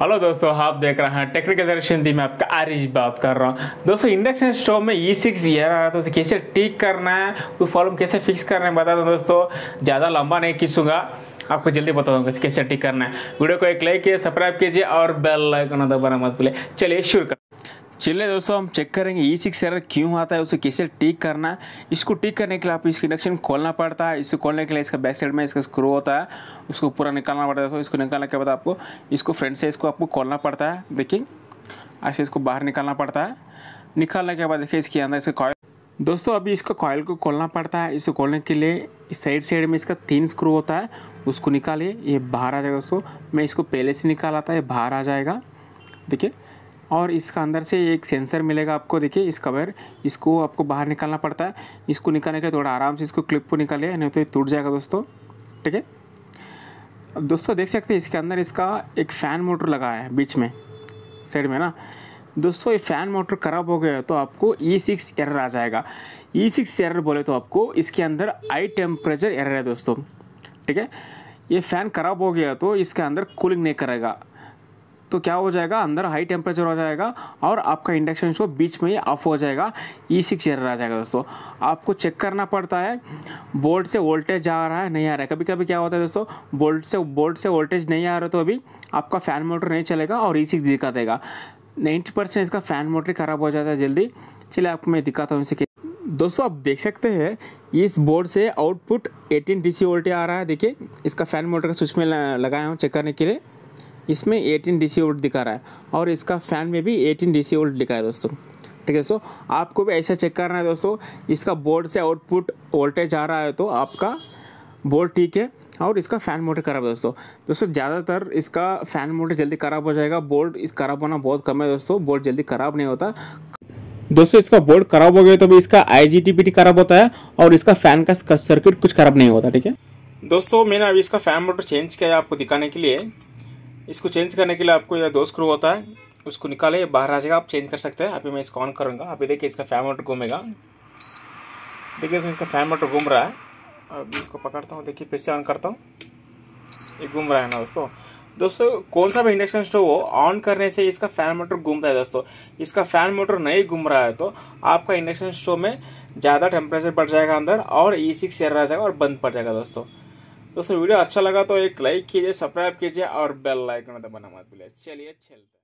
hello दोस्तों आप हाँ देख रहे हैं टेक्निकल दर्शन दी मैं आपका आरिज बात कर रहा हूँ दोस्तों इंडक्शन स्टोव में ई e सिक्स ये आ रहा था तो उसे कैसे ठीक करना है वो प्रॉब्लम कैसे फिक्स करना है बता दो दोस्तों ज़्यादा लंबा नहीं खींचूंगा आपको जल्दी बता दूँगा कैसे ठीक करना है वीडियो को एक लाइक कीजिए सब्सक्राइब कीजिए और बेल लाइकन दबाना मत भूलिए चलिए शुरू कर चलिए दोस्तों हम चेक करेंगे ई सिक्स एरर क्यों आता है उसे कैसे टिक करना है इसको टिक करने के लिए आपको इसकी इंडक्शन खोलना पड़ता है इसको खोलने के लिए इसका बैक साइड में इसका स्क्रू होता है उसको पूरा निकालना पड़ता है तो इसको निकालने के बाद आपको इसको फ्रंट से इसको आपको खोलना पड़ता है देखिए ऐसे इसको बाहर निकालना पड़ता है निकालने के बाद देखिए इसके अंदर इसका कॉयल दोस्तों अभी इसका कॉयल को खोलना पड़ता है इसको खोलने के लिए साइड साइड में इसका तीन स्क्रू होता है उसको निकालिए ये बाहर आ जाएगा दोस्तों मैं इसको पहले से निकाला है ये बाहर आ जाएगा देखिए और इसका अंदर से एक सेंसर मिलेगा आपको देखिए इस कवर इसको आपको बाहर निकालना पड़ता है इसको निकालने के लिए थोड़ा आराम से इसको क्लिप को निकाले नहीं तो टूट जाएगा दोस्तों ठीक है अब दोस्तों देख सकते हैं इसके अंदर इसका एक फ़ैन मोटर लगा है बीच में साइड में ना दोस्तों ये फ़ैन मोटर खराब हो गया तो आपको ई सिक्स एरर आ जाएगा ई सिक्स एरर बोले तो आपको इसके अंदर आई टेम्परेचर एरर है दोस्तों ठीक है ये फ़ैन खराब हो गया तो इसके अंदर कूलिंग नहीं करेगा तो क्या हो जाएगा अंदर हाई टेम्परेचर हो जाएगा और आपका इंडक्शन स्टोव बीच में ही ऑफ हो जाएगा ई सिक्स एरर आ जाएगा दोस्तों आपको चेक करना पड़ता है बोल्ट से वोल्टेज जा रहा है नहीं आ रहा है कभी कभी क्या होता है दोस्तों बोल्ट से बोल्ट से वोल्टेज नहीं आ रहा तो अभी आपका फ़ैन मोटर नहीं चलेगा और ई e सिक्स दिखा देगा नाइन्टी परसेंट इसका फ़ैन मोटर ख़राब हो जाता है जल्दी चलिए आपको मैं दिखाता हूँ इसे दोस्तों आप देख सकते हैं इस बोर्ड से आउटपुट 18 डीसी वोल्टेज आ रहा है देखिए इसका फ़ैन मोटर का स्विच में लगाया हूँ चेक करने के लिए इसमें एटीन डी वोल्ट दिखा रहा है और इसका फ़ैन में भी डी सी वोल्ट दिखा है दोस्तों ठीक है सो आपको भी ऐसा चेक करना है दोस्तों इसका बोर्ड से आउटपुट वोल्टेज आ रहा है तो आपका बोर्ड ठीक है और इसका फ़ैन मोटर खराब है दोस्तों दोस्तों ज़्यादातर इसका फ़ैन मोटर जल्दी ख़राब हो जाएगा बोर्ड इस खराब होना बहुत कम है दोस्तों बोर्ड जल्दी ख़राब नहीं होता दोस्तों इसका बोर्ड खराब हो गया तो भी इसका आई खराब होता है और इसका फ़ैन का सर्किट कुछ खराब नहीं होता ठीक है दोस्तों मैंने अभी इसका फ़ैन मोटर चेंज किया है आपको दिखाने के लिए इसको चेंज करने के लिए आपको यह दो स्क्रू होता है उसको निकाले बाहर आ जाएगा आप चेंज कर सकते हैं अभी मैं इसको ऑन करूँगा अभी देखिए इसका फैन मोटर घूमेगा देखिए इसमें इसका फैन मोटर घूम रहा है अभी इसको पकड़ता हूँ देखिए फिर से ऑन करता हूँ ये घूम रहा है ना दोस्तों दोस्तों कौन सा भी इंडक्शन स्टोव हो ऑन करने से इसका फैन मोटर घूमता है दोस्तों इसका फैन मोटर नहीं घूम रहा है तो आपका इंडक्शन स्टोव में ज़्यादा टेम्परेचर बढ़ जाएगा अंदर और ई सिक्स एयर आ जाएगा और बंद पड़ जाएगा दोस्तों दोस्तों वीडियो अच्छा लगा तो एक लाइक कीजिए सब्सक्राइब कीजिए और बेल में दबाना मत भूलिए चलिए चलते